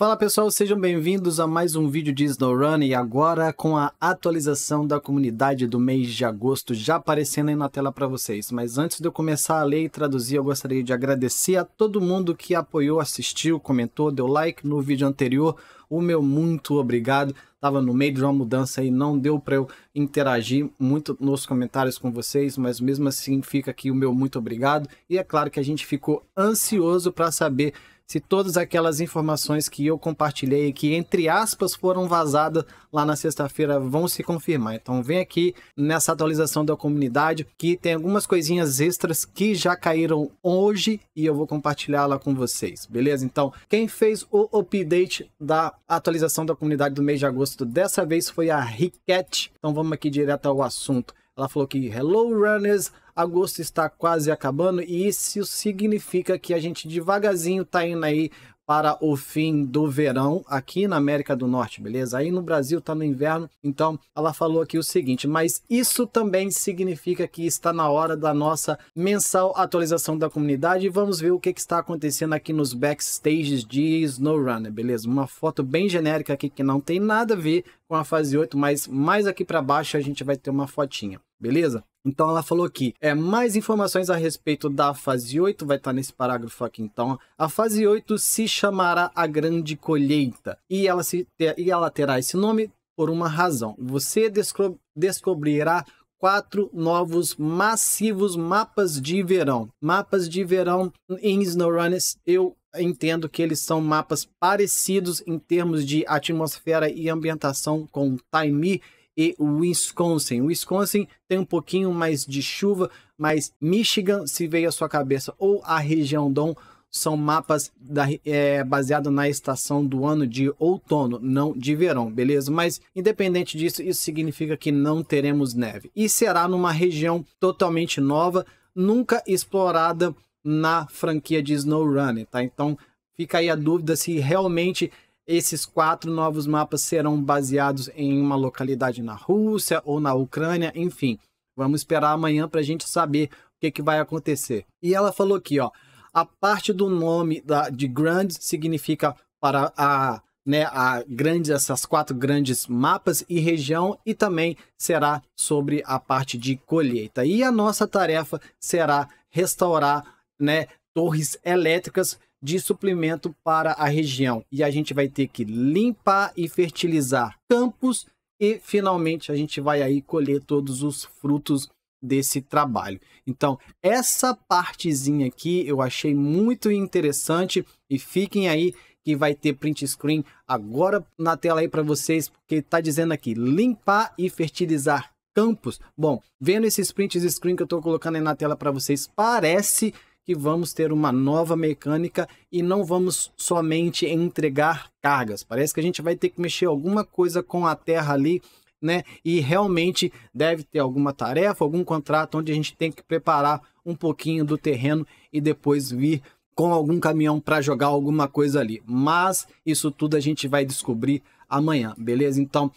Fala pessoal, sejam bem-vindos a mais um vídeo de SnowRun e agora com a atualização da comunidade do mês de agosto já aparecendo aí na tela para vocês. Mas antes de eu começar a ler e traduzir, eu gostaria de agradecer a todo mundo que apoiou, assistiu, comentou, deu like no vídeo anterior. O meu muito obrigado. Tava no meio de uma mudança e não deu para eu interagir muito nos comentários com vocês, mas mesmo assim fica aqui o meu muito obrigado. E é claro que a gente ficou ansioso para saber se todas aquelas informações que eu compartilhei, que entre aspas foram vazadas lá na sexta-feira, vão se confirmar. Então vem aqui nessa atualização da comunidade, que tem algumas coisinhas extras que já caíram hoje e eu vou compartilhá-la com vocês, beleza? Então, quem fez o update da atualização da comunidade do mês de agosto, dessa vez foi a Riquette. Então vamos aqui direto ao assunto. Ela falou que Hello Runners, agosto está quase acabando e isso significa que a gente devagarzinho está indo aí para o fim do verão aqui na América do Norte, beleza? Aí no Brasil está no inverno, então ela falou aqui o seguinte, mas isso também significa que está na hora da nossa mensal atualização da comunidade e vamos ver o que, que está acontecendo aqui nos backstages de SnowRunner, beleza? Uma foto bem genérica aqui que não tem nada a ver com a fase 8, mas mais aqui para baixo a gente vai ter uma fotinha beleza? Então ela falou aqui, é mais informações a respeito da fase 8, vai estar tá nesse parágrafo aqui então. A fase 8 se chamará a Grande Colheita e ela, se, e ela terá esse nome por uma razão. Você descobrirá quatro novos massivos mapas de verão. Mapas de verão em SnowRunners, eu entendo que eles são mapas parecidos em termos de atmosfera e ambientação com Time e Wisconsin. Wisconsin tem um pouquinho mais de chuva, mas Michigan, se veio à sua cabeça, ou a região Dom, são mapas é, baseado na estação do ano de outono, não de verão, beleza? Mas independente disso, isso significa que não teremos neve. E será numa região totalmente nova, nunca explorada na franquia de snow running tá? Então fica aí a dúvida se realmente esses quatro novos mapas serão baseados em uma localidade na Rússia ou na Ucrânia, enfim. Vamos esperar amanhã para a gente saber o que, que vai acontecer. E ela falou aqui, ó, a parte do nome da, de Grand significa para a né, a grandes, essas quatro grandes mapas e região, e também será sobre a parte de colheita. E a nossa tarefa será restaurar né, torres elétricas de suplemento para a região. E a gente vai ter que limpar e fertilizar campos e finalmente a gente vai aí colher todos os frutos desse trabalho. Então, essa partezinha aqui eu achei muito interessante e fiquem aí que vai ter print screen agora na tela aí para vocês, porque está dizendo aqui limpar e fertilizar campos. Bom, vendo esses print screen que eu estou colocando aí na tela para vocês, parece que vamos ter uma nova mecânica e não vamos somente entregar cargas. Parece que a gente vai ter que mexer alguma coisa com a terra ali, né? E realmente deve ter alguma tarefa, algum contrato onde a gente tem que preparar um pouquinho do terreno e depois vir com algum caminhão para jogar alguma coisa ali. Mas isso tudo a gente vai descobrir amanhã, beleza? Então,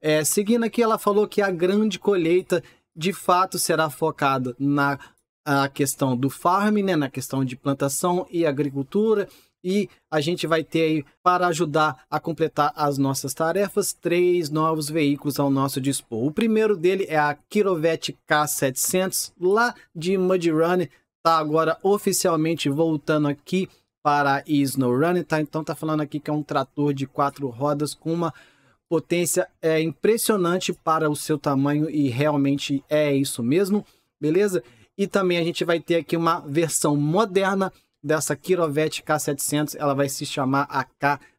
é, seguindo aqui, ela falou que a grande colheita de fato será focada na a questão do farm, né, na questão de plantação e agricultura, e a gente vai ter aí para ajudar a completar as nossas tarefas três novos veículos ao nosso dispor. O primeiro dele é a Kirovet K700 lá de Mudrun, tá agora oficialmente voltando aqui para a Run. tá? Então tá falando aqui que é um trator de quatro rodas com uma potência é impressionante para o seu tamanho e realmente é isso mesmo, beleza? E também a gente vai ter aqui uma versão moderna dessa Kirovet K700, ela vai se chamar a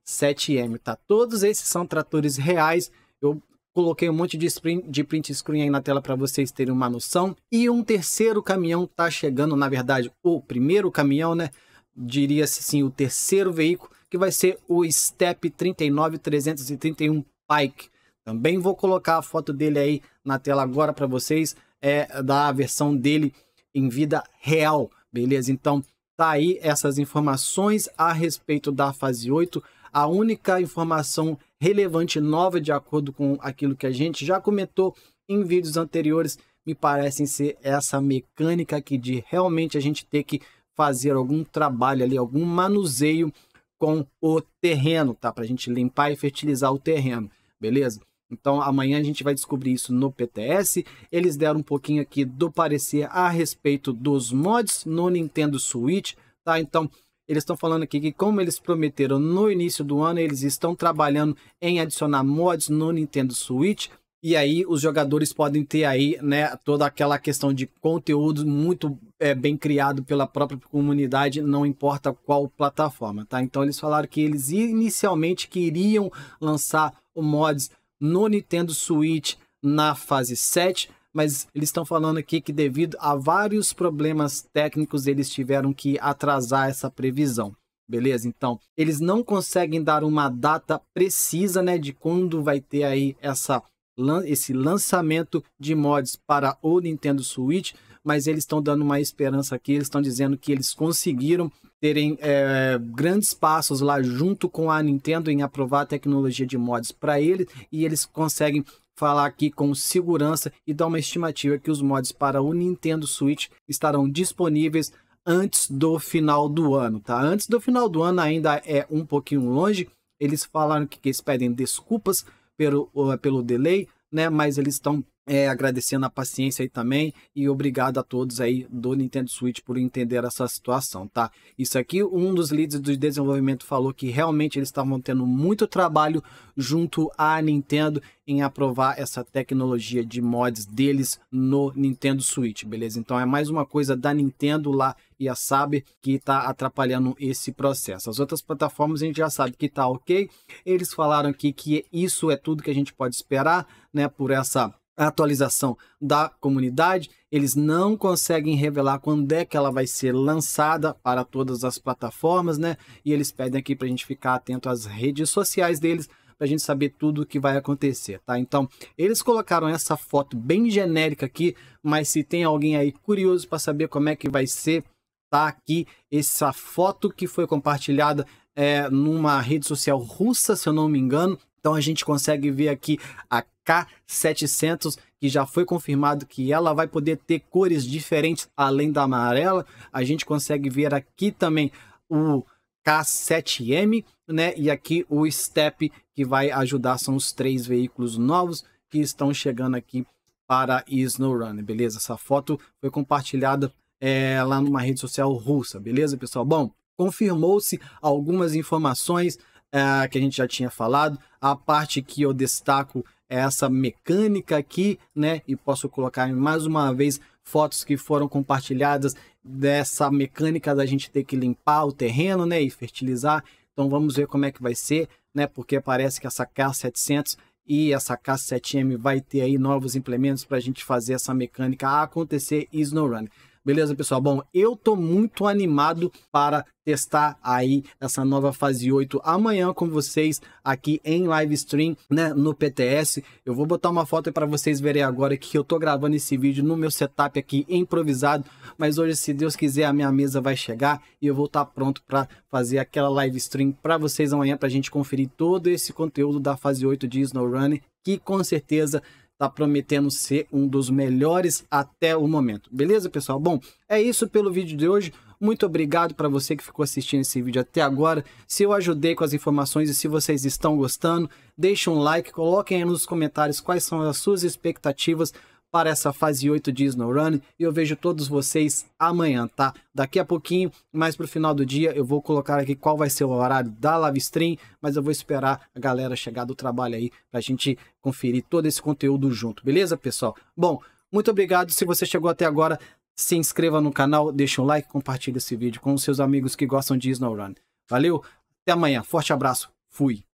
K7M, tá? Todos esses são tratores reais, eu coloquei um monte de, sprint, de print screen aí na tela para vocês terem uma noção. E um terceiro caminhão tá chegando, na verdade, o primeiro caminhão, né? Diria-se sim, o terceiro veículo, que vai ser o Step 39331 Pike. Também vou colocar a foto dele aí na tela agora para vocês, é da versão dele em vida real, beleza? Então, tá aí essas informações a respeito da fase 8. A única informação relevante nova, de acordo com aquilo que a gente já comentou em vídeos anteriores, me parecem ser essa mecânica aqui de realmente a gente ter que fazer algum trabalho ali, algum manuseio com o terreno, tá? Para a gente limpar e fertilizar o terreno, beleza? Então amanhã a gente vai descobrir isso no PTS. Eles deram um pouquinho aqui do parecer a respeito dos mods no Nintendo Switch, tá? Então eles estão falando aqui que como eles prometeram no início do ano, eles estão trabalhando em adicionar mods no Nintendo Switch. E aí os jogadores podem ter aí, né, toda aquela questão de conteúdo muito é, bem criado pela própria comunidade, não importa qual plataforma, tá? Então eles falaram que eles inicialmente queriam lançar o mods no Nintendo Switch na fase 7, mas eles estão falando aqui que devido a vários problemas técnicos eles tiveram que atrasar essa previsão. Beleza? Então, eles não conseguem dar uma data precisa, né, de quando vai ter aí essa esse lançamento de mods para o Nintendo Switch, mas eles estão dando uma esperança aqui, eles estão dizendo que eles conseguiram terem é, grandes passos lá junto com a Nintendo em aprovar a tecnologia de mods para eles e eles conseguem falar aqui com segurança e dar uma estimativa que os mods para o Nintendo Switch estarão disponíveis antes do final do ano, tá? Antes do final do ano ainda é um pouquinho longe. Eles falaram que, que eles pedem desculpas pelo, pelo delay, né? Mas eles estão é, agradecendo a paciência aí também e obrigado a todos aí do Nintendo Switch por entender essa situação, tá? Isso aqui, um dos líderes do desenvolvimento falou que realmente eles estavam tendo muito trabalho junto à Nintendo em aprovar essa tecnologia de mods deles no Nintendo Switch, beleza? Então é mais uma coisa da Nintendo lá e a SAB que está atrapalhando esse processo. As outras plataformas a gente já sabe que está ok. Eles falaram aqui que isso é tudo que a gente pode esperar, né? Por essa a atualização da comunidade, eles não conseguem revelar quando é que ela vai ser lançada para todas as plataformas, né? E eles pedem aqui para a gente ficar atento às redes sociais deles para a gente saber tudo o que vai acontecer, tá? Então, eles colocaram essa foto bem genérica aqui, mas se tem alguém aí curioso para saber como é que vai ser, tá aqui essa foto que foi compartilhada é, numa rede social russa, se eu não me engano, então a gente consegue ver aqui a K700, que já foi confirmado que ela vai poder ter cores diferentes além da amarela. A gente consegue ver aqui também o K7M, né? E aqui o Step, que vai ajudar, são os três veículos novos que estão chegando aqui para SnowRun, beleza? Essa foto foi compartilhada é, lá numa rede social russa, beleza, pessoal? Bom, confirmou-se algumas informações é, que a gente já tinha falado. A parte que eu destaco é essa mecânica aqui, né? E posso colocar mais uma vez fotos que foram compartilhadas dessa mecânica da gente ter que limpar o terreno, né? E fertilizar. Então vamos ver como é que vai ser, né? Porque parece que essa K700 e essa K7M vai ter aí novos implementos para a gente fazer essa mecânica acontecer e SnowRunner. Beleza, pessoal? Bom, eu tô muito animado para testar aí essa nova fase 8 amanhã com vocês aqui em live stream, né, no PTS. Eu vou botar uma foto para vocês verem agora que eu tô gravando esse vídeo no meu setup aqui improvisado, mas hoje se Deus quiser a minha mesa vai chegar e eu vou estar tá pronto para fazer aquela live stream para vocês amanhã para a gente conferir todo esse conteúdo da fase 8 de Snow SnowRunner, que com certeza está prometendo ser um dos melhores até o momento. Beleza, pessoal? Bom, é isso pelo vídeo de hoje. Muito obrigado para você que ficou assistindo esse vídeo até agora. Se eu ajudei com as informações e se vocês estão gostando, deixe um like, coloquem aí nos comentários quais são as suas expectativas para essa fase 8 de SnowRun e eu vejo todos vocês amanhã, tá? Daqui a pouquinho, mais pro final do dia, eu vou colocar aqui qual vai ser o horário da live stream, mas eu vou esperar a galera chegar do trabalho aí pra gente conferir todo esse conteúdo junto, beleza, pessoal? Bom, muito obrigado se você chegou até agora. Se inscreva no canal, deixa um like, compartilha esse vídeo com os seus amigos que gostam de SnowRun. Valeu, até amanhã. Forte abraço. Fui.